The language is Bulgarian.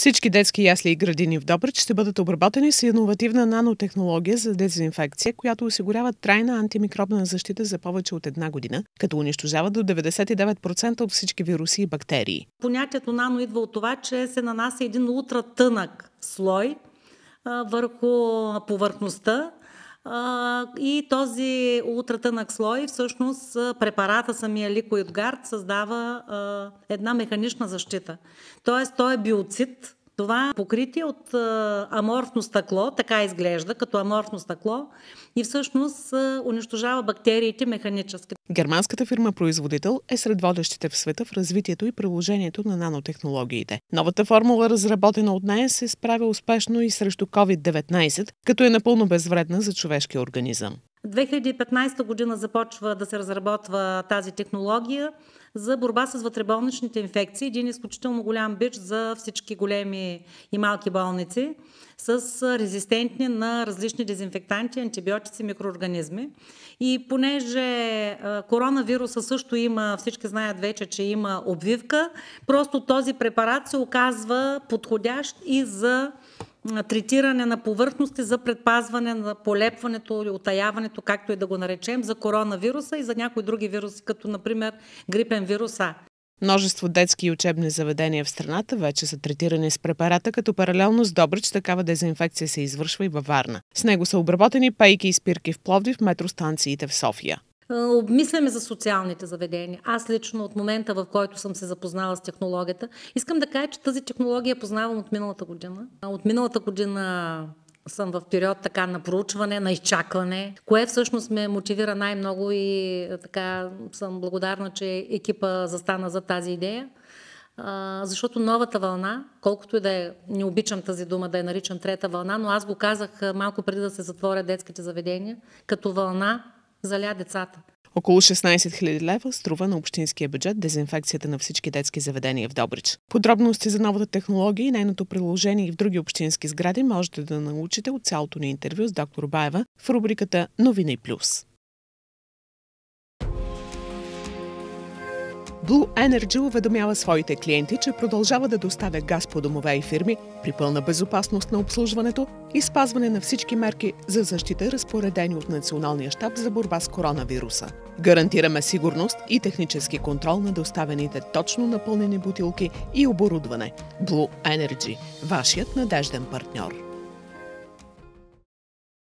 Всички детски ясли и градини в Добрич ще бъдат обработени с иновативна нанотехнология за дезинфекция, която осигурява трайна антимикробна защита за повече от една година, като унищожава до 99% от всички вируси и бактерии. Понятието нано идва от това, че се нанася един ултратънък слой върху повърхността и този ултратънък слой, всъщност препарата самия ликоидгард създава една механична защита. Тоест, той е биоцид, това покритие от аморфно стъкло, така изглежда, като аморфно стъкло и всъщност унищожава бактериите механически. Германската фирма-производител е сред водещите в света в развитието и приложението на нанотехнологиите. Новата формула, разработена от нея, се справя успешно и срещу COVID-19, като е напълно безвредна за човешкия организъм. 2015 година започва да се разработва тази технология за борба с вътреболничните инфекции. Един изключително голям бич за всички големи и малки болници с резистентни на различни дезинфектанти, антибиотици, микроорганизми. И понеже коронавируса също има, всички знаят вече, че има обвивка, просто този препарат се оказва подходящ и за третиране на повърхности за предпазване на полепването или отаяването, както и да го наречем, за коронавируса и за някои други вируси, като например грипен вируса. Множество детски и учебни заведения в страната вече са третирани с препарата, като паралелно с Добрич такава дезинфекция се извършва и във Варна. С него са обработени пайки и спирки в Пловдив, метростанциите в София. Е, обмисляме за социалните заведения. Аз лично от момента, в който съм се запознала с технологията, искам да кажа, че тази технология е познавам от миналата година. От миналата година съм в период така на проучване, на изчакване, кое всъщност ме мотивира най-много и е, така съм благодарна, че екипа застана за тази идея. А, защото новата вълна, колкото и да е, не обичам тази дума да я наричам трета вълна, но аз го казах е, малко преди да се затворя детските заведения, като вълна заля децата. Около 16 000 лева струва на общинския бюджет дезинфекцията на всички детски заведения в Добрич. Подробности за новата технология и нейното приложение и в други общински сгради можете да научите от цялото ни интервю с доктор Баева в рубриката Новини Плюс. Blue Energy уведомява своите клиенти, че продължава да доставя газ по домове и фирми при пълна безопасност на обслужването и спазване на всички мерки за защита, разпоредени от Националния щаб за борба с коронавируса. Гарантираме сигурност и технически контрол на доставените точно напълнени бутилки и оборудване. Blue Energy – вашият надежден партньор.